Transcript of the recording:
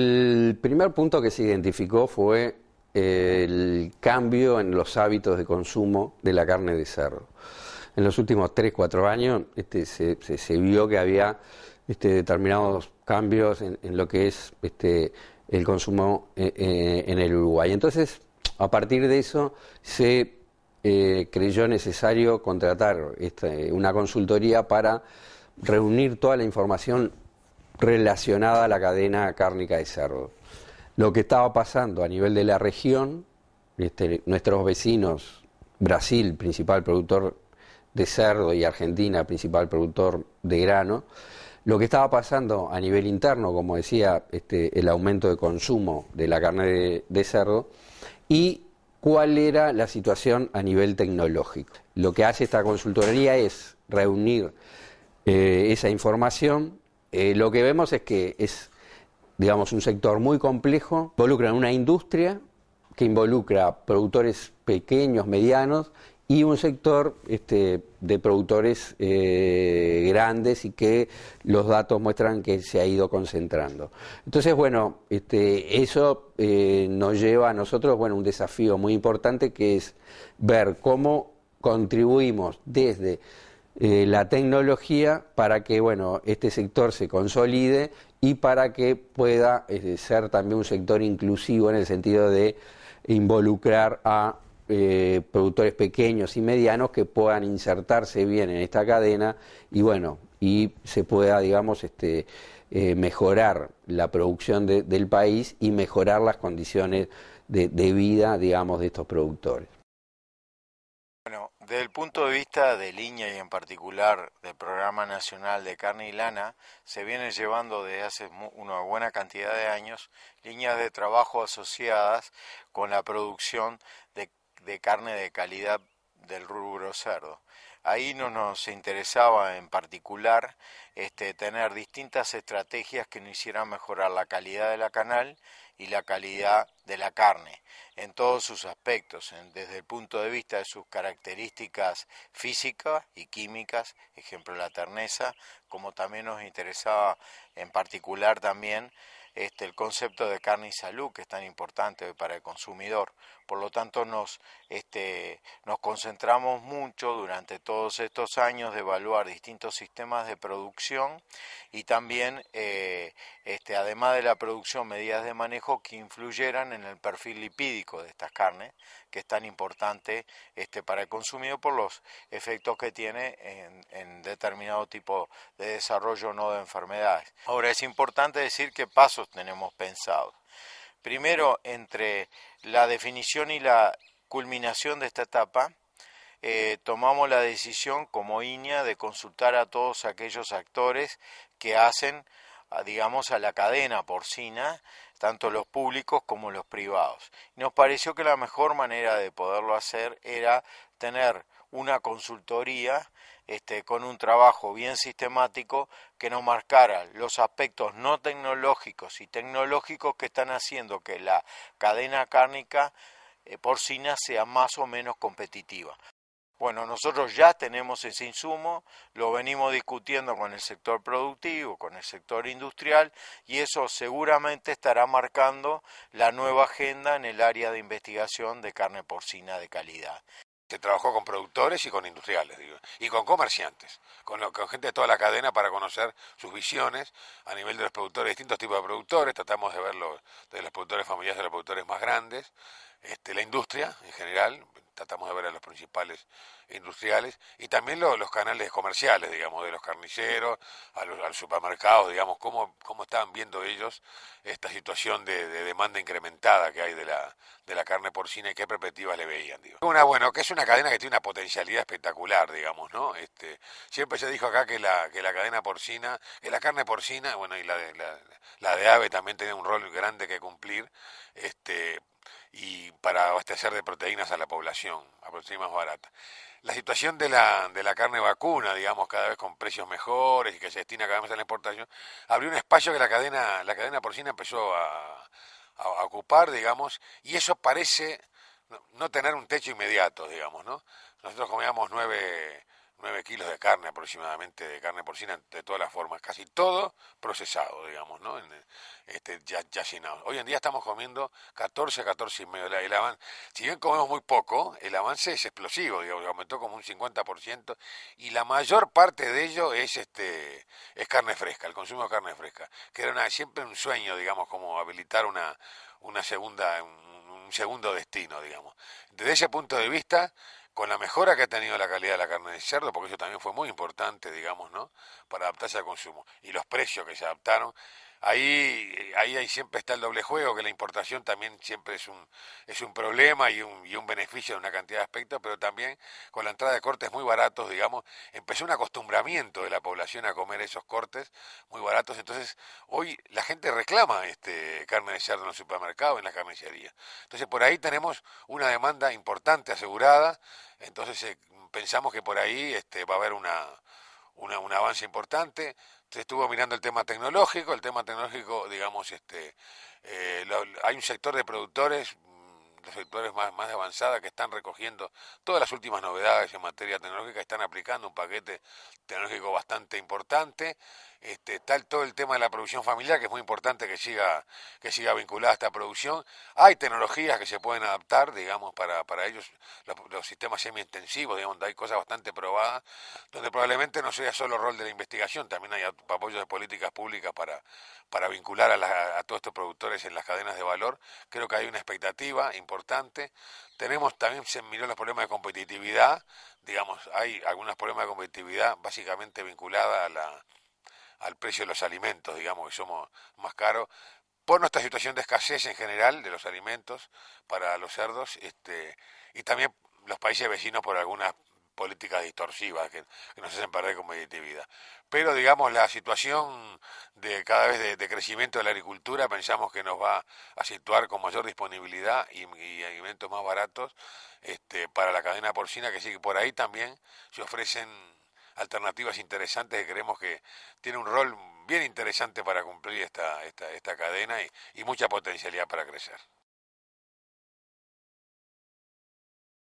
El primer punto que se identificó fue eh, el cambio en los hábitos de consumo de la carne de cerdo. En los últimos 3, 4 años este, se, vio que había este, determinados cambios en, lo que es este, el consumo eh, eh, en el Uruguay. Entonces, a partir de eso, se creyó necesario contratar una consultoría para reunir toda la información relacionada a la cadena cárnica de cerdo. Lo que estaba pasando a nivel de la región, este, nuestros vecinos, Brasil, principal productor de cerdo, y Argentina, principal productor de grano, lo que estaba pasando a nivel interno, como decía, este, el aumento de consumo de la carne de, cerdo, y cuál era la situación a nivel tecnológico. Lo que hace esta consultoría es reunir eh, esa información eh, lo que vemos es que es, digamos, un sector muy complejo, involucra una industria que involucra productores pequeños, medianos y un sector este, de productores eh, grandes y que los datos muestran que se ha ido concentrando. Entonces, bueno, este, eso eh, nos lleva a nosotros, bueno, un desafío muy importante que es ver cómo contribuimos desde eh, la tecnología para que bueno, este sector se consolide y para que pueda este, ser también un sector inclusivo en el sentido de involucrar a eh, productores pequeños y medianos que puedan insertarse bien en esta cadena y bueno, y se pueda, digamos, este, eh, mejorar la producción del país y mejorar las condiciones de, vida, digamos, de estos productores. Desde el punto de vista de línea y en particular del Programa Nacional de Carne y Lana, se viene llevando desde hace una buena cantidad de años líneas de trabajo asociadas con la producción de carne de calidad del rubro cerdo. Ahí no nos interesaba en particular este, tener distintas estrategias que nos hicieran mejorar la calidad de la canal y la calidad de la carne en todos sus aspectos, desde el punto de vista de sus características físicas y químicas, ejemplo la terneza, como también nos interesaba en particular también este, el concepto de carne y salud que es tan importante para el consumidor. Por lo tanto, nos, este, concentramos mucho durante todos estos años de evaluar distintos sistemas de producción y también, eh, este, además de la producción, medidas de manejo que influyeran en el perfil lipídico de estas carnes, que es tan importante este, para el consumidor por los efectos que tiene en, determinado tipo de desarrollo o no de enfermedades. Ahora es importante decir qué pasos tenemos pensados. Primero, entre la definición y la culminación de esta etapa, eh, tomamos la decisión como INEA de consultar a todos aquellos actores que hacen digamos, a la cadena porcina, tanto los públicos como los privados. Nos pareció que la mejor manera de poderlo hacer era tener una consultoría este, con un trabajo bien sistemático que nos marcara los aspectos no tecnológicos y tecnológicos que están haciendo que la cadena cárnica eh, porcina sea más o menos competitiva. Bueno, nosotros ya tenemos ese insumo, lo venimos discutiendo con el sector productivo, con el sector industrial, y eso seguramente estará marcando la nueva agenda en el área de investigación de carne porcina de calidad. Se trabajó con productores y con industriales, y con comerciantes, con, lo, gente de toda la cadena para conocer sus visiones a nivel de los productores, distintos tipos de productores, tratamos de verlo de los productores familiares, de los productores más grandes, este, la industria en general, tratamos de ver a los principales industriales y también los canales comerciales, digamos, de los carniceros, al supermercado, digamos, cómo, cómo estaban viendo ellos esta situación de, demanda incrementada que hay de la, de la carne porcina y qué perspectivas le veían, digo. Una, bueno, que es una cadena que tiene una potencialidad espectacular, digamos, ¿no? Este, siempre se dijo acá que la, que la cadena porcina, que la carne porcina, bueno, y la de, la, la de ave también tenía un rol grande que cumplir, este, y para abastecer de proteínas a la población, a proteínas más barata La situación de la, de la carne vacuna, digamos, cada vez con precios mejores y que se destina cada vez a la exportación, abrió un espacio que la cadena, la cadena porcina empezó a, ocupar, digamos, y eso parece no, no tener un techo inmediato, digamos, ¿no? Nosotros comíamos nueve 9 kilos de carne aproximadamente, de carne porcina de todas las formas, casi todo procesado, digamos, ¿no? este, ya, ya, Hoy en día estamos comiendo 14, 14 y medio. El, si bien comemos muy poco, el avance es explosivo, digamos, aumentó como un 50% y la mayor parte de ello es, este, es carne fresca, el consumo de carne fresca, que era una, siempre un sueño, digamos, como habilitar una, una segunda, un segundo destino, digamos. Desde ese punto de vista, con la mejora que ha tenido la calidad de la carne de cerdo, porque eso también fue muy importante, digamos, ¿no? Para adaptarse al consumo. Y los precios que se adaptaron, ahí, eh, ahí, ahí siempre está el doble juego, que la importación también siempre es un, es un problema y un, y un beneficio de una cantidad de aspectos, pero también con la entrada de cortes muy baratos, digamos, empezó un acostumbramiento de la población a comer esos cortes muy baratos. Entonces, hoy la gente reclama este carne de cerdo en los supermercados, en las carnicerías. Entonces, por ahí tenemos una demanda importante asegurada, entonces eh, pensamos que por ahí este, va a haber una, una, un avance importante se estuvo mirando el tema tecnológico, el tema tecnológico, digamos, este, eh, hay un sector de productores, de mm, sectores más, más avanzados que están recogiendo todas las últimas novedades en materia tecnológica, están aplicando un paquete tecnológico bastante importante. Este, está todo el tema de la producción familiar, que es muy importante que siga, que siga vinculada a esta producción. Hay tecnologías que se pueden adaptar, digamos, para, para ellos, los, sistemas semi-intensivos, digamos, hay cosas bastante probadas, donde probablemente no sea solo rol de la investigación, también hay apoyo de políticas públicas para, para vincular a, a todos estos productores en las cadenas de valor. Creo que hay una expectativa importante. Tenemos también, se miró los problemas de competitividad, digamos, hay algunos problemas de competitividad básicamente vinculada a la al precio de los alimentos, digamos que somos más caros, por nuestra situación de escasez en general de los alimentos para los cerdos, este, y también los países vecinos por algunas políticas distorsivas que, nos hacen perder competitividad. Pero digamos, la situación de cada vez de, crecimiento de la agricultura pensamos que nos va a situar con mayor disponibilidad y, alimentos más baratos este, para la cadena porcina, que sí que por ahí también se ofrecen alternativas interesantes que creemos que tiene un rol bien interesante para cumplir esta, esta, esta cadena y mucha potencialidad para crecer.